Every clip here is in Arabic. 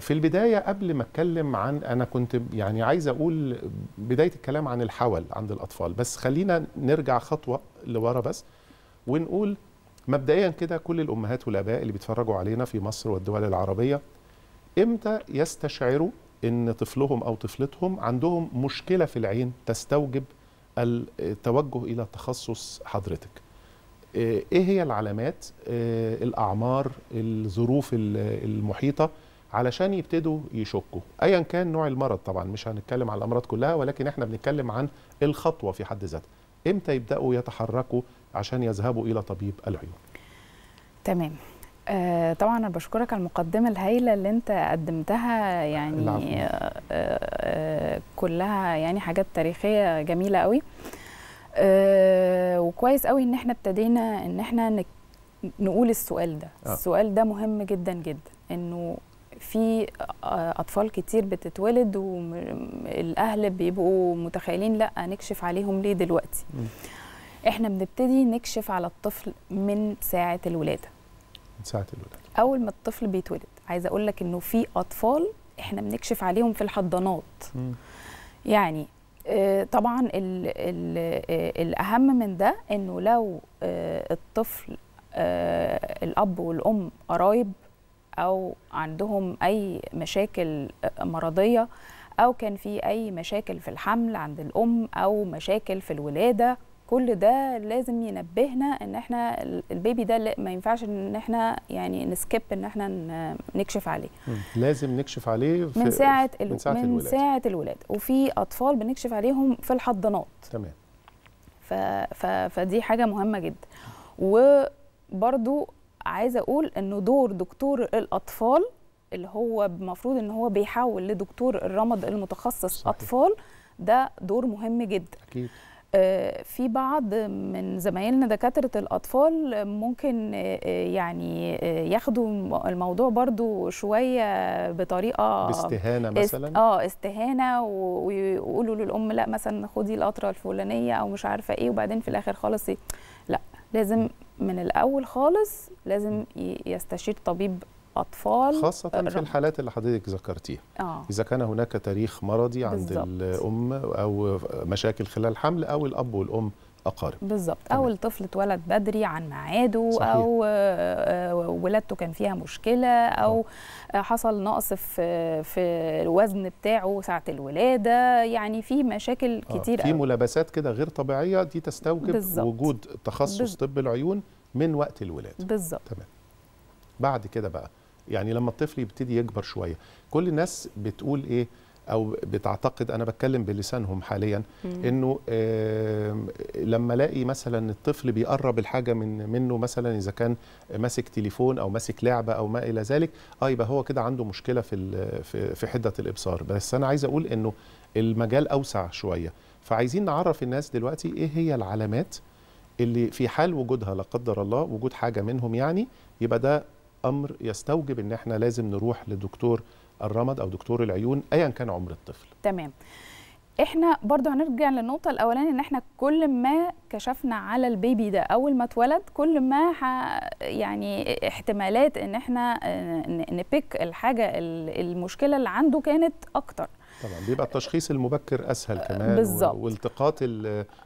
في البداية قبل ما أتكلم عن أنا كنت يعني عايز أقول بداية الكلام عن الحول عند الأطفال بس خلينا نرجع خطوة لورا بس ونقول مبدئيا كده كل الأمهات والآباء اللي بيتفرجوا علينا في مصر والدول العربية إمتى يستشعروا إن طفلهم أو طفلتهم عندهم مشكلة في العين تستوجب التوجه إلى تخصص حضرتك ايه هي العلامات آه، الاعمار الظروف المحيطه علشان يبتدوا يشكوا ايا كان نوع المرض طبعا مش هنتكلم على الامراض كلها ولكن احنا بنتكلم عن الخطوه في حد ذاتها امتى يبداوا يتحركوا عشان يذهبوا الى طبيب العيون تمام آه طبعا انا بشكرك على المقدمه الهائله اللي انت قدمتها يعني آه آه كلها يعني حاجات تاريخيه جميله قوي آه وكويس قوي ان احنا ابتدينا ان احنا نقول السؤال ده آه. السؤال ده مهم جدا جدا في آه، اطفال كتير بتتولد والاهل بيبقوا متخيلين لا نكشف عليهم ليه دلوقتي م. احنا بنبتدي نكشف على الطفل من ساعه الولاده من ساعه الولاده اول ما الطفل بيتولد عايزه اقول لك انه في اطفال احنا بنكشف عليهم في الحضانات يعني آه، طبعا الـ الـ آه، الاهم من ده انه لو الطفل الاب والام قرايب او عندهم اي مشاكل مرضيه او كان في اي مشاكل في الحمل عند الام او مشاكل في الولاده كل ده لازم ينبهنا ان احنا البيبي ده ما ينفعش ان احنا يعني نسكيب ان احنا نكشف عليه لازم نكشف عليه من ساعه في من ساعه الولاده الولاد, وفي اطفال بنكشف عليهم في الحضانات تمام ف... ف... فدي حاجه مهمه جدا وبرده عايزه اقول انه دور دكتور الاطفال اللي هو المفروض ان هو بيحول لدكتور الرمد المتخصص صحيح. اطفال ده دور مهم جدا أكيد. آه، في بعض من زمايلنا دكاتره الاطفال ممكن آه، يعني آه، ياخدوا الموضوع برضو شويه بطريقه باستهانه مثلا اه استهانه ويقولوا للام لا مثلا خدي القطره الفلانيه او مش عارفه ايه وبعدين في الاخر خالص لا لازم من الاول خالص لازم يستشير طبيب اطفال خاصه الرب. في الحالات اللي حضرتك ذكرتيها آه. اذا كان هناك تاريخ مرضي عند بالزبط. الام او مشاكل خلال الحمل او الاب والام اقارب بالظبط او الطفل اتولد بدري عن ميعاده او آه، آه، ولادته كان فيها مشكله او أوه. حصل نقص في في الوزن بتاعه ساعه الولاده يعني في مشاكل آه، كتير في ملابسات كده غير طبيعيه دي تستوجب بالزبط. وجود تخصص بالزبط. طب العيون من وقت الولاده بالظبط تمام بعد كده بقى يعني لما الطفل يبتدي يكبر شويه كل الناس بتقول ايه او بتعتقد انا بتكلم بلسانهم حاليا انه لما الاقي مثلا الطفل بيقرب الحاجه من منه مثلا اذا كان ماسك تليفون او ماسك لعبه او ما الى ذلك اه يبقى هو كده عنده مشكله في في حده الابصار بس انا عايز اقول انه المجال اوسع شويه فعايزين نعرف الناس دلوقتي ايه هي العلامات اللي في حال وجودها لا قدر الله وجود حاجه منهم يعني يبقى ده امر يستوجب ان احنا لازم نروح لدكتور الرمد او دكتور العيون ايا كان عمر الطفل تمام احنا برضو هنرجع للنقطه الاولانيه ان احنا كل ما كشفنا على البيبي ده اول ما اتولد كل ما ح... يعني احتمالات ان احنا آه، نبيك الحاجه المشكله اللي عنده كانت اكتر طبعا بيبقى التشخيص المبكر اسهل آه، كمان بالزبط. والتقاط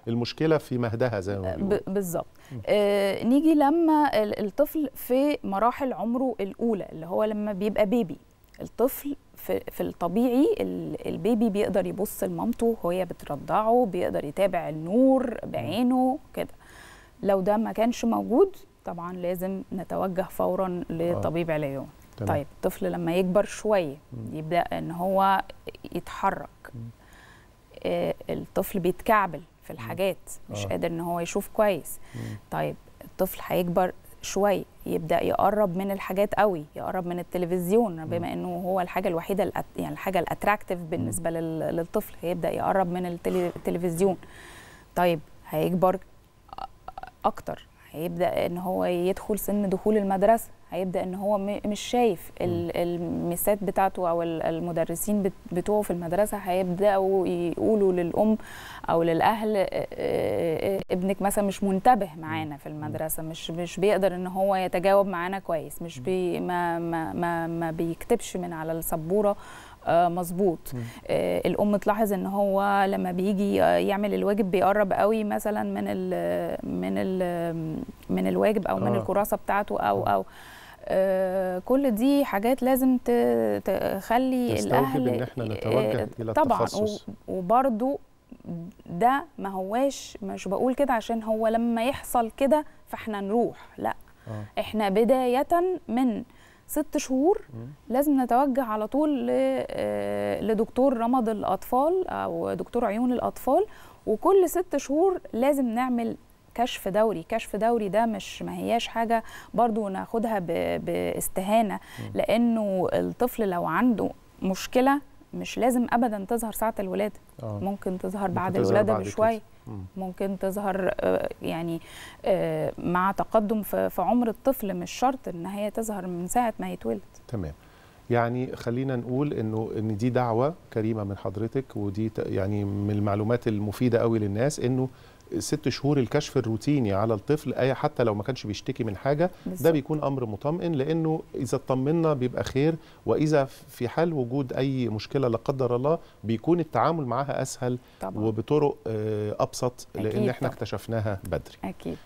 المشكله في مهدها زي ما آه، بالظبط آه نيجي لما الطفل في مراحل عمره الاولى اللي هو لما بيبقى بيبي الطفل في, في الطبيعي البيبي بيقدر يبص لمامته وهي بترضعه بيقدر يتابع النور بعينه كده لو ده ما كانش موجود طبعا لازم نتوجه فورا لطبيب آه. علاجه طيب الطفل لما يكبر شويه يبدا ان هو يتحرك آه الطفل بيتكعبل في الحاجات مش آه. قادر ان هو يشوف كويس مم. طيب الطفل هيكبر شوي يبدا يقرب من الحاجات قوي يقرب من التلفزيون بما انه هو الحاجه الوحيده الأت... يعني الحاجه الاتراكتيف بالنسبه لل... للطفل هيبدا يقرب من التلفزيون طيب هيكبر اكتر هيبدا ان هو يدخل سن دخول المدرسه هيبدا ان هو مش شايف المسات بتاعته او المدرسين بتوعه في المدرسه هيبداوا يقولوا للام او للاهل ابنك مثلا مش منتبه معانا في المدرسه مش مش بيقدر ان هو يتجاوب معانا كويس مش بي ما ما ما, ما بيكتبش من على السبوره آه، مظبوط آه، الام تلاحظ ان هو لما بيجي يعمل الواجب بيقرب قوي مثلا من الـ من الـ من الواجب او من آه. الكراسه بتاعته او او كل دي حاجات لازم تخلي الاهل ان احنا نتوجه الى طبعا وبرده ده ما هواش مش بقول كده عشان هو لما يحصل كده فاحنا نروح لا آه. احنا بدايه من ست شهور لازم نتوجه على طول آه، لدكتور رمض الاطفال او دكتور عيون الاطفال وكل ست شهور لازم نعمل كشف دوري كشف دوري ده مش ما هياش حاجه برضو ناخدها باستهانه لانه الطفل لو عنده مشكله مش لازم ابدا تظهر ساعه الولاده أوه. ممكن تظهر ممكن بعد تظهر الولاده بشويه ممكن تظهر آه، يعني آه، مع تقدم في عمر الطفل مش شرط ان هي تظهر من ساعه ما يتولد تمام يعني خلينا نقول انه ان دي دعوه كريمه من حضرتك ودي يعني من المعلومات المفيده قوي للناس انه ست شهور الكشف الروتيني على الطفل اي حتى لو ما كانش بيشتكي من حاجه بالزبط. ده بيكون امر مطمئن لانه اذا اطمنا بيبقى خير واذا في حال وجود اي مشكله لا قدر الله بيكون التعامل معاها اسهل طبعا. وبطرق آه، ابسط لان احنا طبعا. اكتشفناها بدري اكيد